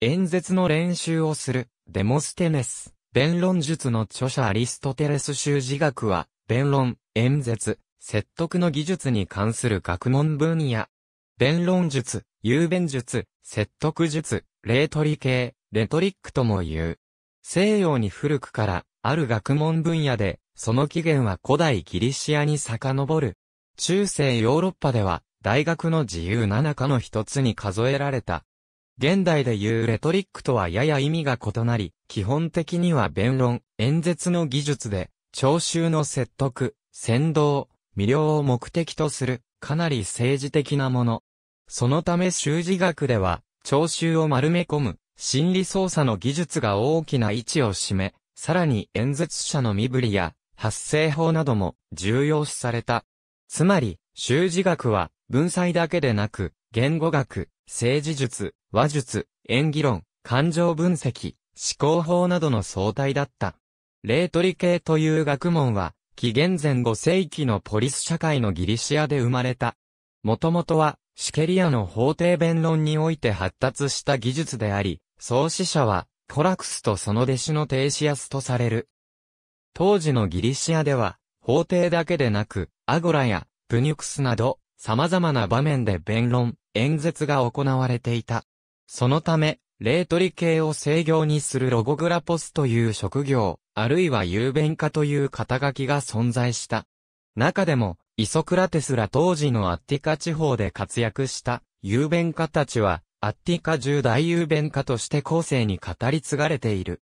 演説の練習をする、デモステネス。弁論術の著者アリストテレス修辞学は、弁論、演説、説得の技術に関する学問分野。弁論術、雄弁術、説得術、レートリ系、レトリックとも言う。西洋に古くから、ある学問分野で、その起源は古代ギリシアに遡る。中世ヨーロッパでは、大学の自由七科の一つに数えられた、現代でいうレトリックとはやや意味が異なり、基本的には弁論、演説の技術で、聴衆の説得、先導、魅了を目的とする、かなり政治的なもの。そのため修辞学では、聴衆を丸め込む、心理操作の技術が大きな位置を占め、さらに演説者の身振りや、発声法なども重要視された。つまり、修辞学は、文才だけでなく、言語学、政治術、話術、演技論、感情分析、思考法などの総体だった。レートリ系という学問は、紀元前5世紀のポリス社会のギリシアで生まれた。もともとは、シケリアの法廷弁論において発達した技術であり、創始者は、コラクスとその弟子のテイシアスとされる。当時のギリシアでは、法廷だけでなく、アゴラや、プニュクスなど、様々な場面で弁論、演説が行われていた。そのため、霊取系を制御にするロゴグラポスという職業、あるいは雄弁家という肩書きが存在した。中でも、イソクラテスら当時のアッティカ地方で活躍した雄弁家たちは、アッティカ十大雄弁家として後世に語り継がれている。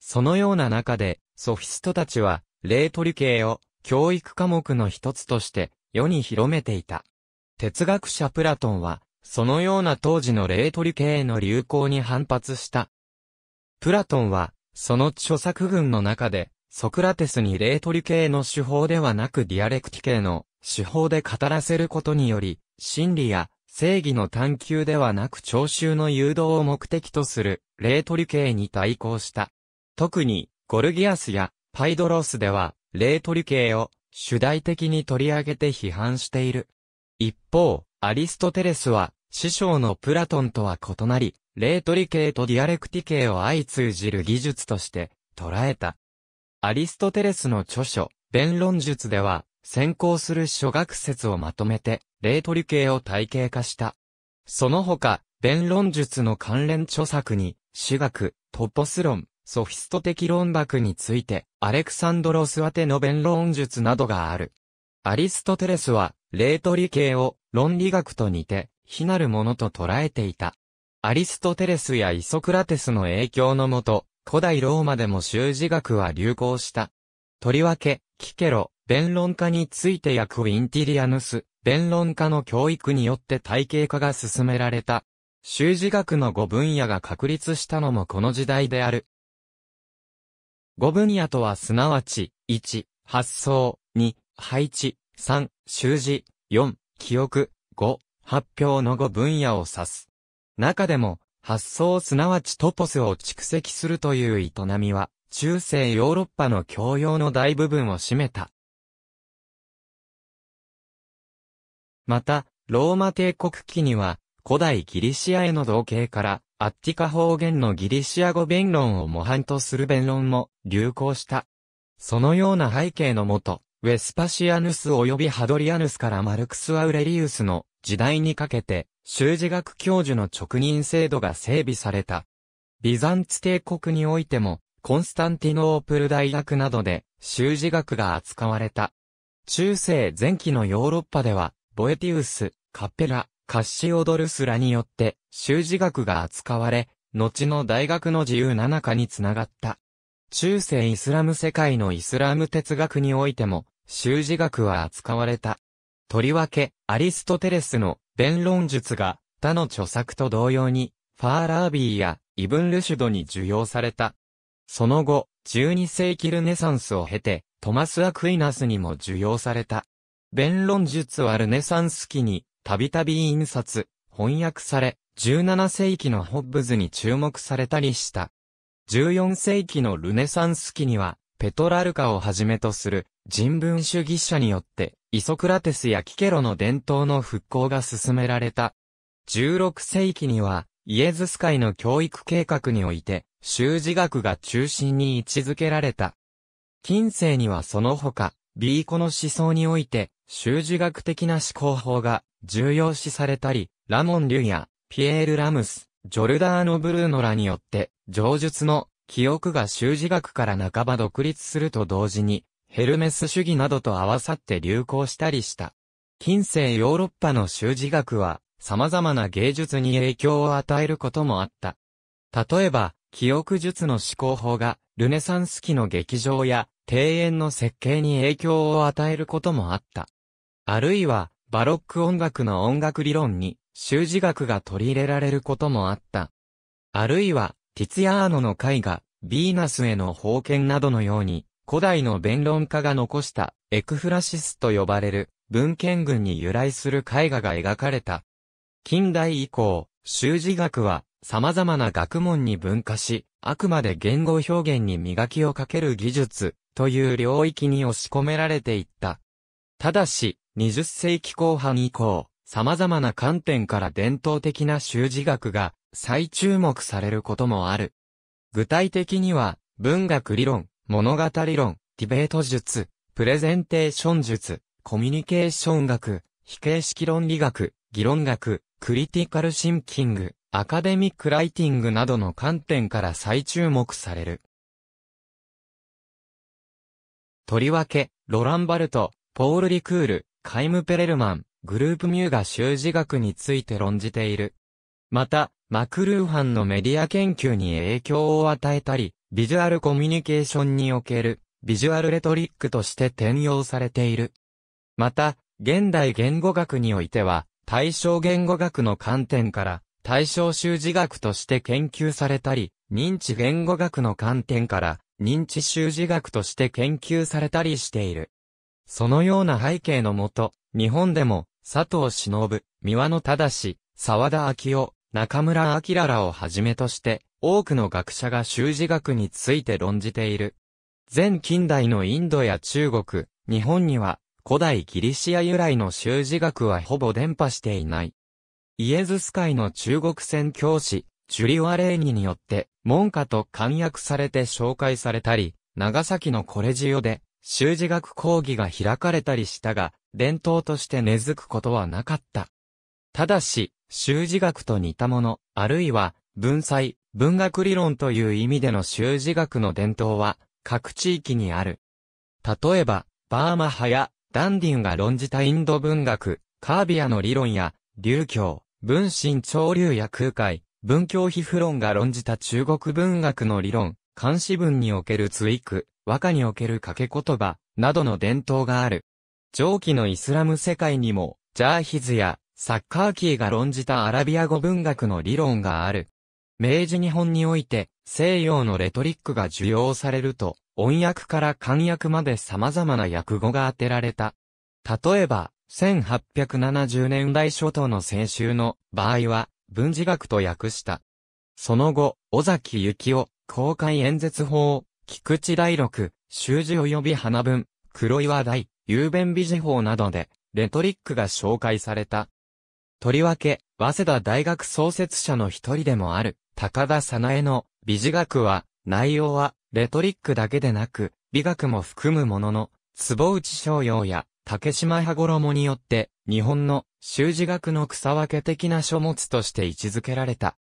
そのような中で、ソフィストたちは、霊取系を教育科目の一つとして世に広めていた。哲学者プラトンは、そのような当時のレートリ系の流行に反発した。プラトンは、その著作群の中で、ソクラテスにレートリ系の手法ではなくディアレクティ系の手法で語らせることにより、真理や正義の探求ではなく聴衆の誘導を目的とするレートリ系に対抗した。特に、ゴルギアスやパイドロスでは、レートリ系を主題的に取り上げて批判している。一方、アリストテレスは、師匠のプラトンとは異なり、レートリ系とディアレクティ系を相通じる技術として捉えた。アリストテレスの著書、弁論術では、先行する諸学説をまとめて、レートリ系を体系化した。その他、弁論術の関連著作に、私学、トポス論、ソフィスト的論学について、アレクサンドロス宛ての弁論術などがある。アリストテレスは、レートリ系を、論理学と似て、非なるものと捉えていた。アリストテレスやイソクラテスの影響のもと、古代ローマでも修辞学は流行した。とりわけ、キケロ、弁論家について訳ウインティリアヌス、弁論家の教育によって体系化が進められた。修辞学の5分野が確立したのもこの時代である。5分野とはすなわち、1、発想、2、配置、3、修辞、4、記憶、語、発表の5分野を指す。中でも、発想すなわちトポスを蓄積するという営みは、中世ヨーロッパの教養の大部分を占めた。また、ローマ帝国期には、古代ギリシアへの同型から、アッティカ方言のギリシア語弁論を模範とする弁論も流行した。そのような背景のもと、ウェスパシアヌス及びハドリアヌスからマルクス・アウレリウスの時代にかけて、修士学教授の直任制度が整備された。ビザンツ帝国においても、コンスタンティノープル大学などで、修士学が扱われた。中世前期のヨーロッパでは、ボエティウス、カッペラ、カッシオドルスらによって、修士学が扱われ、後の大学の自由七中につながった。中世イスラム世界のイスラム哲学においても、修辞学は扱われた。とりわけ、アリストテレスの弁論術が他の著作と同様に、ファーラービーやイブン・ルシュドに受容された。その後、12世紀ルネサンスを経て、トマス・アクイナスにも受容された。弁論術はルネサンス期に、たびたび印刷、翻訳され、17世紀のホッブズに注目されたりした。14世紀のルネサンス期には、ペトラルカをはじめとする人文主義者によって、イソクラテスやキケロの伝統の復興が進められた。16世紀には、イエズス会の教育計画において、修辞学が中心に位置づけられた。近世にはその他、ビーコの思想において、修辞学的な思考法が重要視されたり、ラモン・リュやピエール・ラムス、ジョルダーノ・ブルーノらによって、上述の記憶が修辞学から半ば独立すると同時に、ヘルメス主義などと合わさって流行したりした。近世ヨーロッパの修辞学は、様々な芸術に影響を与えることもあった。例えば、記憶術の思考法が、ルネサンス期の劇場や庭園の設計に影響を与えることもあった。あるいは、バロック音楽の音楽理論に、修辞学が取り入れられることもあった。あるいは、ティツヤーノの絵画、ヴィーナスへの封建などのように、古代の弁論家が残したエクフラシスと呼ばれる文献群に由来する絵画が描かれた。近代以降、修辞学は様々な学問に分化し、あくまで言語表現に磨きをかける技術という領域に押し込められていった。ただし、20世紀後半以降、様々な観点から伝統的な修辞学が再注目されることもある。具体的には、文学理論、物語論、ディベート術、プレゼンテーション術、コミュニケーション学、非形式論理学、議論学、クリティカルシンキング、アカデミックライティングなどの観点から再注目される。とりわけ、ロランバルト、ポール・リクール、カイム・ペレルマン、グループ・ミューが修辞学について論じている。また、マクルーハンのメディア研究に影響を与えたり、ビジュアルコミュニケーションにおけるビジュアルレトリックとして転用されている。また、現代言語学においては、対象言語学の観点から対象習字学として研究されたり、認知言語学の観点から認知習字学として研究されたりしている。そのような背景のもと、日本でも佐藤忍、三輪の正、沢田明夫、中村明らをはじめとして、多くの学者が修辞学について論じている。前近代のインドや中国、日本には、古代ギリシア由来の修辞学はほぼ伝播していない。イエズス会の中国宣教師、ジュリワレーニによって、文下と簡約されて紹介されたり、長崎のコレジオで、修辞学講義が開かれたりしたが、伝統として根付くことはなかった。ただし、修辞学と似たもの、あるいは文才、文学理論という意味での修辞学の伝統は、各地域にある。例えば、バーマ派やダンディンが論じたインド文学、カービアの理論や、流教、文心潮流や空海、文教皮膚論が論じた中国文学の理論、漢詩文における追句、和歌における掛け言葉、などの伝統がある。上記のイスラム世界にも、ジャーヒズや、サッカーキーが論じたアラビア語文学の理論がある。明治日本において西洋のレトリックが受容されると、音訳から漢訳まで様々な訳語が当てられた。例えば、1870年代初頭の先週の場合は、文字学と訳した。その後、尾崎幸夫、公開演説法、菊池大六、習字及び花文、黒岩大、雄弁美辞法などで、レトリックが紹介された。とりわけ、早稲田大学創設者の一人でもある、高田早苗の美事学は、内容は、レトリックだけでなく、美学も含むものの、坪内商用や竹島羽衣によって、日本の修辞学の草分け的な書物として位置づけられた。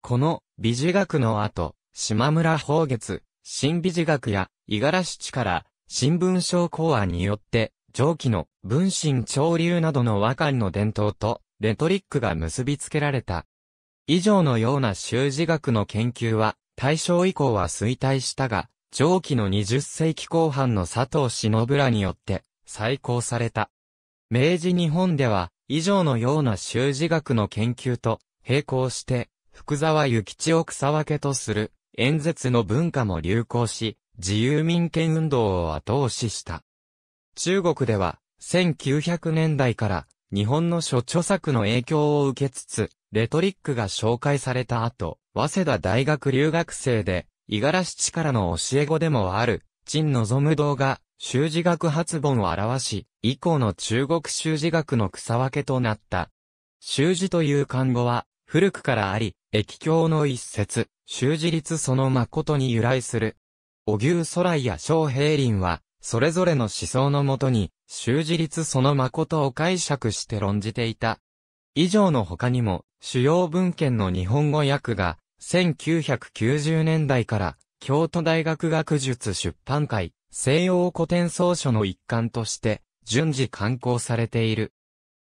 この美事学の後、島村宝月、新美事学や五十嵐地から新聞商工案によって、上記の文心潮流などの和漢の伝統と、レトリックが結びつけられた。以上のような修辞学の研究は、大正以降は衰退したが、上記の20世紀後半の佐藤忍らによって、再興された。明治日本では、以上のような修辞学の研究と、並行して、福沢諭吉を草分けとする、演説の文化も流行し、自由民権運動を後押しした。中国では、1900年代から日本の諸著作の影響を受けつつ、レトリックが紹介された後、早稲田大学留学生で、五十嵐地からの教え子でもある、陳望堂が、修辞学発本を表し、以降の中国修辞学の草分けとなった。修辞という漢語は、古くからあり、液経の一節、修辞律その誠に由来する。お牛空井や小平林は、それぞれの思想のもとに、修自律その誠を解釈して論じていた。以上の他にも、主要文献の日本語訳が、1990年代から、京都大学学術出版会、西洋古典奏書の一環として、順次刊行されている。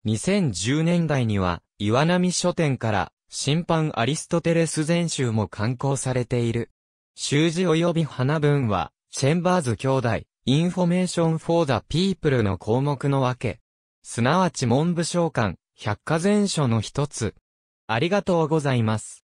2010年代には、岩波書店から、審判アリストテレス全集も刊行されている。習字及び花文は、チェンバーズ兄弟、インフォメーションフォーザピープルの項目のわけ。すなわち文部省官、百科全書の一つ。ありがとうございます。